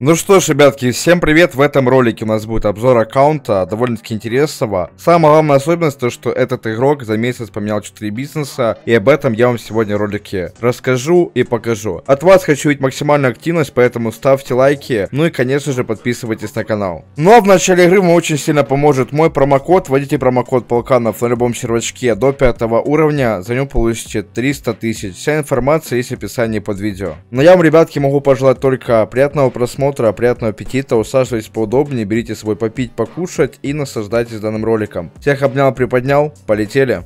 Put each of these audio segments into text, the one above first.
Ну что ж, ребятки, всем привет! В этом ролике у нас будет обзор аккаунта, довольно-таки интересного. Самая главная особенность, то что этот игрок за месяц поменял 4 бизнеса, и об этом я вам сегодня в ролике расскажу и покажу. От вас хочу видеть максимальную активность, поэтому ставьте лайки, ну и конечно же подписывайтесь на канал. Ну а в начале игры вам очень сильно поможет мой промокод, вводите промокод Полканов на любом сервачке до 5 уровня, за него получите 300 тысяч. Вся информация есть в описании под видео. Но я вам, ребятки, могу пожелать только приятного просмотра просмотра, приятного аппетита, усаживайтесь поудобнее, берите свой попить, покушать и наслаждайтесь данным роликом. Всех обнял, приподнял, полетели!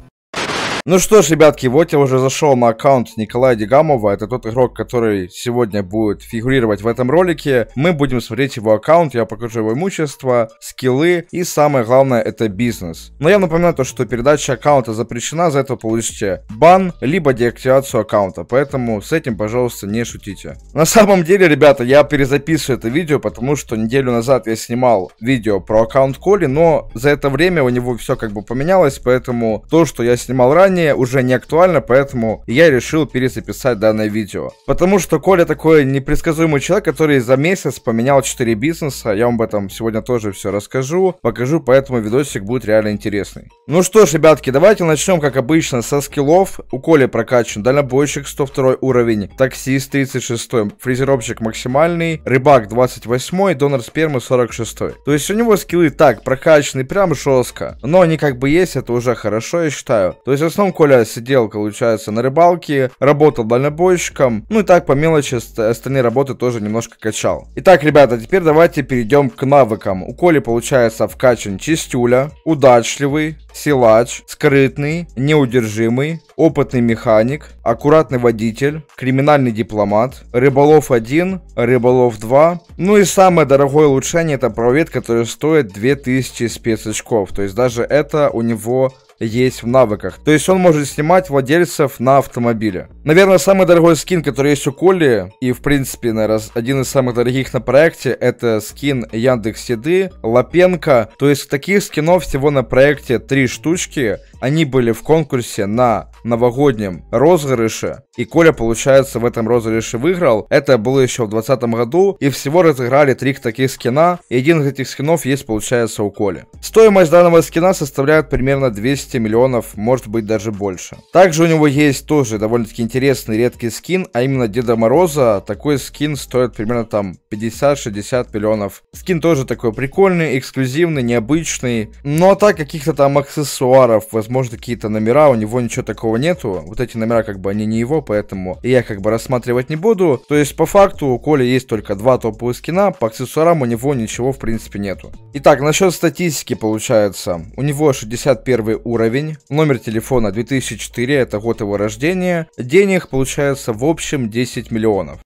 Ну что ж, ребятки, вот я уже зашел на аккаунт Николая Дегамова. Это тот игрок, который сегодня будет фигурировать в этом ролике. Мы будем смотреть его аккаунт, я покажу его имущество, скиллы и самое главное это бизнес. Но я напоминаю то, что передача аккаунта запрещена, за это получите бан, либо деактивацию аккаунта. Поэтому с этим, пожалуйста, не шутите. На самом деле, ребята, я перезаписываю это видео, потому что неделю назад я снимал видео про аккаунт Коли, но за это время у него все как бы поменялось, поэтому то, что я снимал ранее, ранее уже не актуально, поэтому я решил перезаписать данное видео. Потому что Коля такой непредсказуемый человек, который за месяц поменял 4 бизнеса, я вам об этом сегодня тоже все расскажу, покажу, поэтому видосик будет реально интересный. Ну что ж, ребятки, давайте начнем, как обычно, со скиллов. У Коли прокачан дальнобойщик 102 уровень, таксист 36, фрезеровщик максимальный, рыбак 28, донор спермы 46. То есть у него скиллы так прокачаны прям жестко, но они как бы есть, это уже хорошо, я считаю. То есть основном Коля сидел, получается, на рыбалке, работал дальнобойщиком, ну и так по мелочи остальные работы тоже немножко качал. Итак, ребята, теперь давайте перейдем к навыкам. У Коли получается вкачан чистюля, удачливый, силач, скрытный, неудержимый, опытный механик, аккуратный водитель, криминальный дипломат, рыболов 1, рыболов 2. Ну и самое дорогое улучшение это провет, который стоит 2000 спецочков. То есть даже это у него есть в навыках. То есть он может снимать владельцев на автомобиле. Наверное, самый дорогой скин, который есть у Коли, и в принципе, наверное, один из самых дорогих на проекте, это скин Яндекс Еды, Лапенко. То есть таких скинов всего на проекте три штучки. Они были в конкурсе на новогоднем розыгрыше, и Коля, получается, в этом розыгрыше выиграл. Это было еще в 2020 году, и всего разыграли три таких скина, и один из этих скинов есть, получается, у Коли. Стоимость данного скина составляет примерно 200 миллионов, может быть даже больше. Также у него есть тоже довольно-таки интересный редкий скин, а именно Деда Мороза. Такой скин стоит примерно там 50-60 миллионов. Скин тоже такой прикольный, эксклюзивный, необычный. Но ну, а так каких-то там аксессуаров, возможно, какие-то номера, у него ничего такого нету. Вот эти номера, как бы, они не его, поэтому я, как бы, рассматривать не буду. То есть, по факту, у Коли есть только два топовых скина, по аксессуарам у него ничего, в принципе, нету. Итак, насчет статистики, получается. У него 61 уровень, номер телефона 2004, это год его рождения. Денег, получается, в общем 10 миллионов.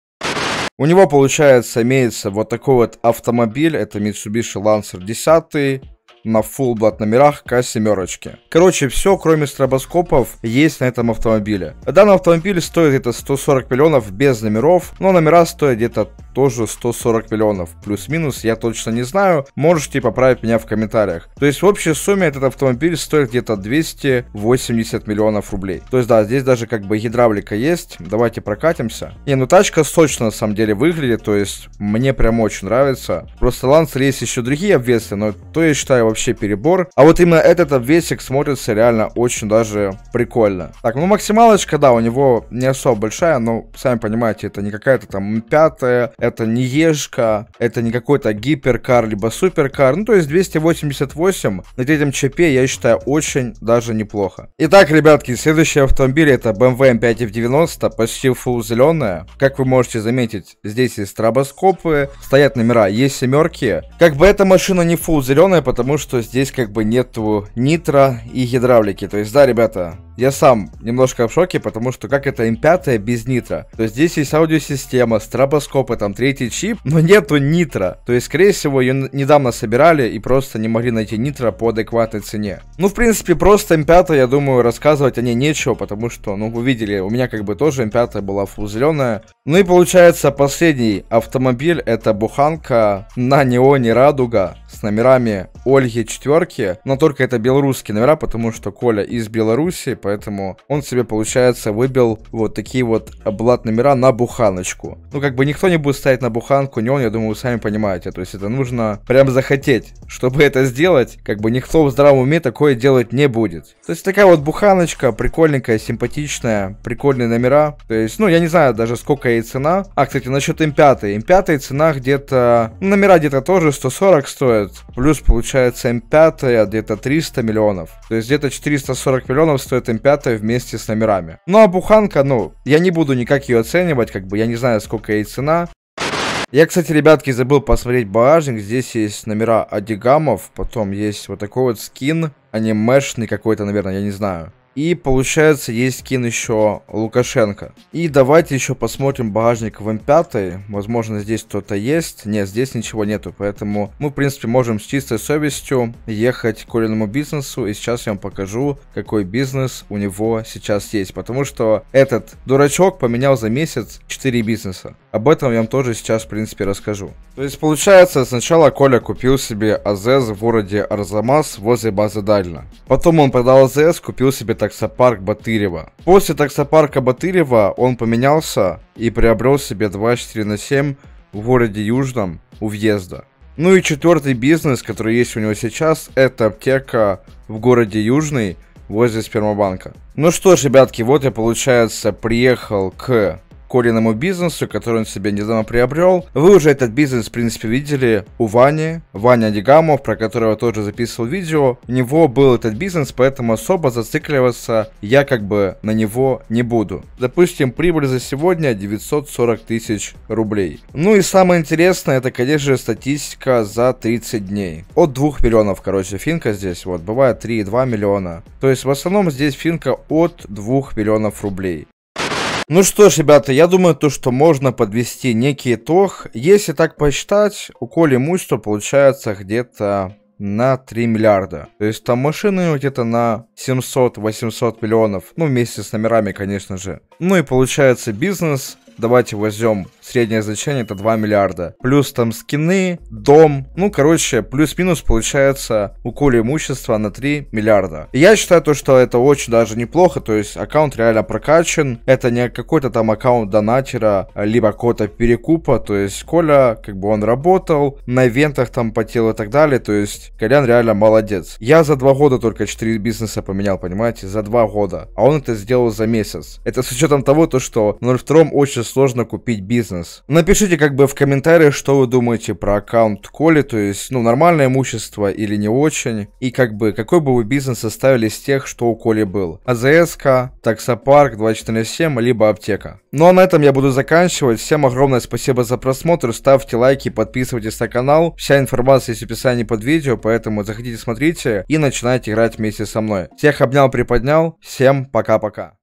У него, получается, имеется вот такой вот автомобиль, это Mitsubishi Lancer 10, на full блат номерах к семерочке. Короче, все, кроме стробоскопов, есть на этом автомобиле. Данный автомобиль стоит это 140 миллионов без номеров, но номера стоят где-то тоже 140 миллионов, плюс-минус, я точно не знаю, можете поправить меня в комментариях. То есть в общей сумме этот автомобиль стоит где-то 280 миллионов рублей. То есть да, здесь даже как бы гидравлика есть, давайте прокатимся. Не, ну тачка сочно на самом деле выглядит, то есть мне прям очень нравится. Просто Lancer есть еще другие обвесы, но то я считаю вообще перебор. А вот именно этот обвесик смотрится реально очень даже прикольно. Так, ну максималочка, да, у него не особо большая, но сами понимаете, это не какая-то там пятая, это не ежка, это не какой-то гиперкар, либо суперкар. Ну, то есть 288 на третьем чипе, я считаю, очень даже неплохо. Итак, ребятки, следующий автомобиль это BMW M5 в 90 почти full зеленая. Как вы можете заметить, здесь есть стробоскопы, стоят номера, есть семерки. Как бы эта машина не full зеленая, потому что что здесь как бы нету нитро и гидравлики. То есть, да, ребята, я сам немножко в шоке, потому что как это М5 без нитро? То есть здесь есть аудиосистема, стробоскопы, там третий чип, но нету нитро. То есть, скорее всего, ее недавно собирали и просто не могли найти нитро по адекватной цене. Ну, в принципе, просто М5, я думаю, рассказывать о ней нечего, потому что, ну, вы видели, у меня как бы тоже М5 была фул зеленая. Ну и получается, последний автомобиль это буханка на неоне радуга с номерами Ольги четверки, но только это белорусские номера, потому что Коля из Беларуси, поэтому он себе, получается, выбил вот такие вот блат номера на буханочку. Ну, как бы никто не будет ставить на буханку, не он, я думаю, вы сами понимаете. То есть это нужно прям захотеть. Чтобы это сделать, как бы никто в здравом уме такое делать не будет. То есть такая вот буханочка, прикольненькая, симпатичная, прикольные номера. То есть, ну, я не знаю даже, сколько ей цена. А, кстати, насчет М5. М5 цена где-то... Ну, номера где-то тоже 140 стоят. Плюс, получается, М5 где-то 300 миллионов. То есть где-то 440 миллионов стоит 105 вместе с номерами. Ну а буханка, ну, я не буду никак ее оценивать, как бы я не знаю, сколько ей цена. Я, кстати, ребятки, забыл посмотреть багажник. Здесь есть номера Адигамов, потом есть вот такой вот скин, анимешный какой-то, наверное, я не знаю. И получается есть скин еще Лукашенко. И давайте еще посмотрим багажник в М5. Возможно здесь кто-то есть. Нет, здесь ничего нету. Поэтому мы в принципе можем с чистой совестью ехать к куриному бизнесу. И сейчас я вам покажу какой бизнес у него сейчас есть. Потому что этот дурачок поменял за месяц 4 бизнеса. Об этом я вам тоже сейчас, в принципе, расскажу. То есть, получается, сначала Коля купил себе АЗС в городе Арзамас возле базы Дальна. Потом он продал АЗС, купил себе таксопарк Батырева. После таксопарка Батырева он поменялся и приобрел себе 24 на 7 в городе Южном у въезда. Ну и четвертый бизнес, который есть у него сейчас, это аптека в городе Южный возле спермобанка. Ну что ж, ребятки, вот я, получается, приехал к Колиному бизнесу, который он себе недавно приобрел. Вы уже этот бизнес, в принципе, видели у Вани. Ваня Дигамов, про которого тоже записывал видео. У него был этот бизнес, поэтому особо зацикливаться я как бы на него не буду. Допустим, прибыль за сегодня 940 тысяч рублей. Ну и самое интересное, это, конечно же, статистика за 30 дней. От 2 миллионов, короче, финка здесь, вот, бывает 3,2 миллиона. То есть в основном здесь финка от 2 миллионов рублей. Ну что ж, ребята, я думаю, то, что можно подвести некий итог. Если так посчитать, у Коли имущества получается где-то на 3 миллиарда. То есть там машины где-то на 700-800 миллионов. Ну, вместе с номерами, конечно же. Ну и получается бизнес давайте возьмем среднее значение, это 2 миллиарда. Плюс там скины, дом, ну, короче, плюс-минус получается у Коли имущества на 3 миллиарда. И я считаю то, что это очень даже неплохо, то есть аккаунт реально прокачан, это не какой-то там аккаунт донатера, а либо какого-то перекупа, то есть Коля, как бы он работал, на ивентах там потел и так далее, то есть Колян реально молодец. Я за два года только 4 бизнеса поменял, понимаете, за два года, а он это сделал за месяц. Это с учетом того, то, что на втором очень же сложно купить бизнес. Напишите как бы в комментариях, что вы думаете про аккаунт Коли, то есть, ну, нормальное имущество или не очень, и как бы, какой бы вы бизнес составили из тех, что у Коли был. АЗСК, таксопарк, 2407, либо аптека. Ну а на этом я буду заканчивать. Всем огромное спасибо за просмотр, ставьте лайки, подписывайтесь на канал. Вся информация есть в описании под видео, поэтому заходите, смотрите и начинайте играть вместе со мной. Всех обнял, приподнял. Всем пока-пока.